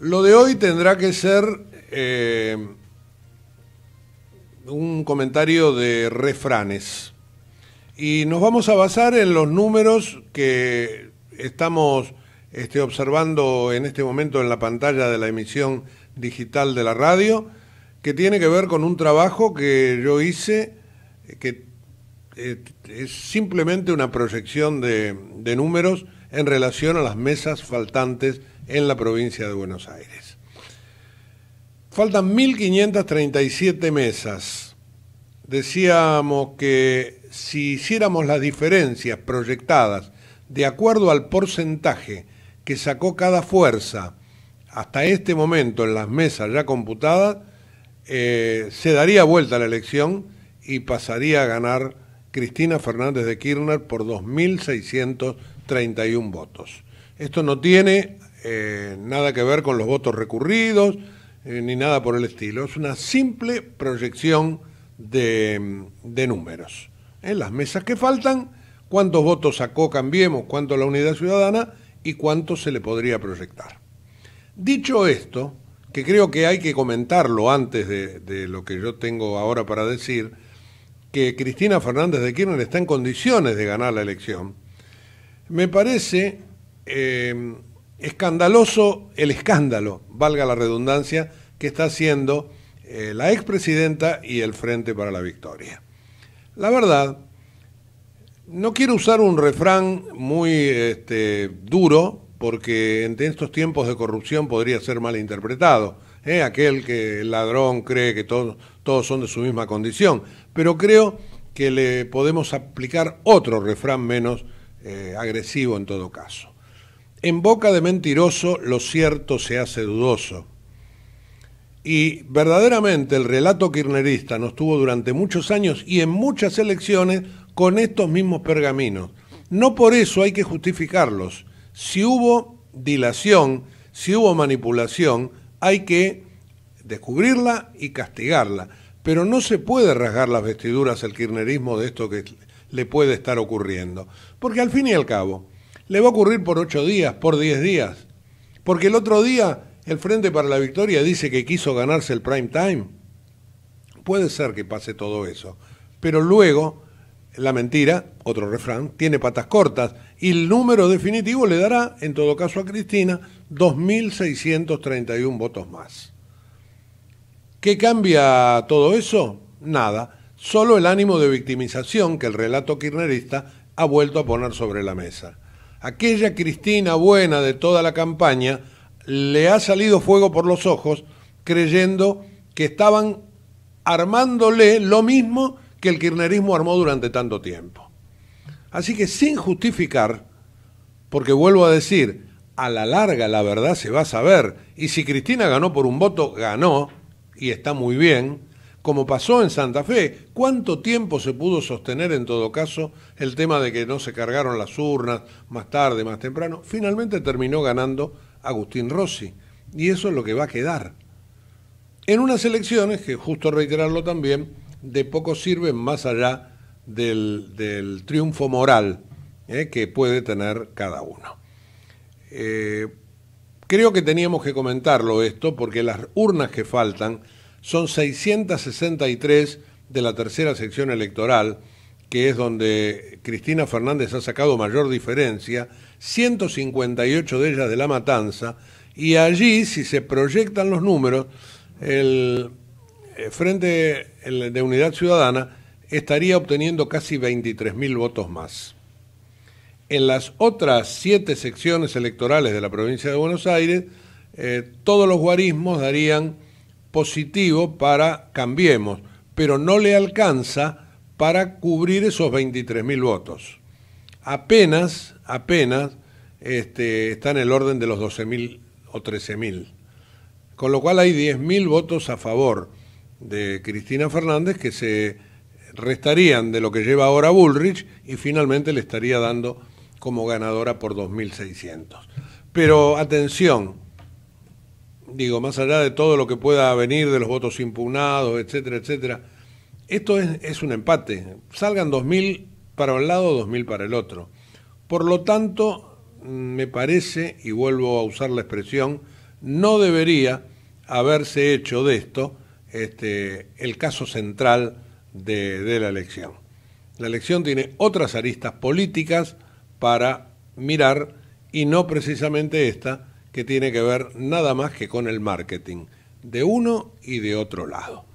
Lo de hoy tendrá que ser eh, un comentario de refranes. Y nos vamos a basar en los números que estamos este, observando en este momento en la pantalla de la emisión digital de la radio, que tiene que ver con un trabajo que yo hice, que eh, es simplemente una proyección de números en relación a las mesas faltantes en la provincia de Buenos Aires. Faltan 1.537 mesas. Decíamos que si hiciéramos las diferencias proyectadas de acuerdo al porcentaje que sacó cada fuerza hasta este momento en las mesas ya computadas, eh, se daría vuelta la elección y pasaría a ganar Cristina Fernández de Kirchner por 2.600 31 votos. Esto no tiene eh, nada que ver con los votos recurridos eh, ni nada por el estilo. Es una simple proyección de, mm, números. En las mesas que faltan, cuántos votos sacó Cambiemos, cuánto la Unidad Ciudadana y cuánto se le podría proyectar. Dicho esto, que creo que hay que comentarlo antes de, de, lo que yo tengo ahora para decir, que Cristina Fernández de Kirchner está en condiciones de ganar la elección me parece eh, escandaloso el escándalo, valga la redundancia, que está haciendo eh, la expresidenta y el Frente para la Victoria. La verdad, no quiero usar un refrán muy este, duro, porque en estos tiempos de corrupción podría ser mal interpretado. ¿eh? Aquel que el ladrón cree que todos, todos son de su misma condición. Pero creo que le podemos aplicar otro refrán menos eh, agresivo en todo caso. En boca de mentiroso lo cierto se hace dudoso. Y verdaderamente el relato kirnerista nos tuvo durante muchos años y en muchas elecciones con estos mismos pergaminos. No por eso hay que justificarlos. Si hubo dilación, si hubo manipulación, hay que descubrirla y castigarla. Pero no se puede rasgar las vestiduras el kirnerismo de esto que le puede estar ocurriendo. Porque al fin y al cabo, le va a ocurrir por ocho días, por diez días. Porque el otro día el Frente para la Victoria dice que quiso ganarse el prime time. Puede ser que pase todo eso. Pero luego, la mentira, otro refrán, tiene patas cortas y el número definitivo le dará, en todo caso a Cristina, 2.631 votos más. ¿Qué cambia todo eso? Nada solo el ánimo de victimización que el relato kirnerista ha vuelto a poner sobre la mesa. Aquella Cristina buena de toda la campaña le ha salido fuego por los ojos creyendo que estaban armándole lo mismo que el kirchnerismo armó durante tanto tiempo. Así que sin justificar, porque vuelvo a decir, a la larga la verdad se va a saber, y si Cristina ganó por un voto, ganó, y está muy bien, como pasó en Santa Fe. ¿Cuánto tiempo se pudo sostener en todo caso el tema de que no se cargaron las urnas más tarde, más temprano? Finalmente terminó ganando Agustín Rossi. Y eso es lo que va a quedar. En unas elecciones, que justo reiterarlo también, de poco sirven más allá del, triunfo moral eh, que puede tener cada uno. Eh, creo que teníamos que comentarlo esto porque las urnas que faltan son 663 de la tercera sección electoral, que es donde Cristina Fernández ha sacado mayor diferencia, 158 de ellas de la matanza, y allí, si se proyectan los números, el eh, Frente de Unidad Ciudadana estaría obteniendo casi 23.000 votos más. En las otras siete secciones electorales de la provincia de Buenos Aires, eh, todos los guarismos darían positivo para Cambiemos, pero no le alcanza para cubrir esos 23.000 votos. Apenas, apenas este, está en el orden de los 12.000 o 13.000. Con lo cual hay 10.000 votos a favor de Cristina Fernández que se restarían de lo que lleva ahora Bullrich y finalmente le estaría dando como ganadora por 2.600. Pero atención, digo, más allá de todo lo que pueda venir de los votos impugnados, etcétera, etcétera, esto es, un empate. Salgan 2.000 para un lado, 2.000 para el otro. Por lo tanto, me parece, y vuelvo a usar la expresión, no debería haberse hecho de esto este, el caso central de, de la elección. La elección tiene otras aristas políticas para mirar y no precisamente esta, que tiene que ver nada más que con el marketing de uno y de otro lado.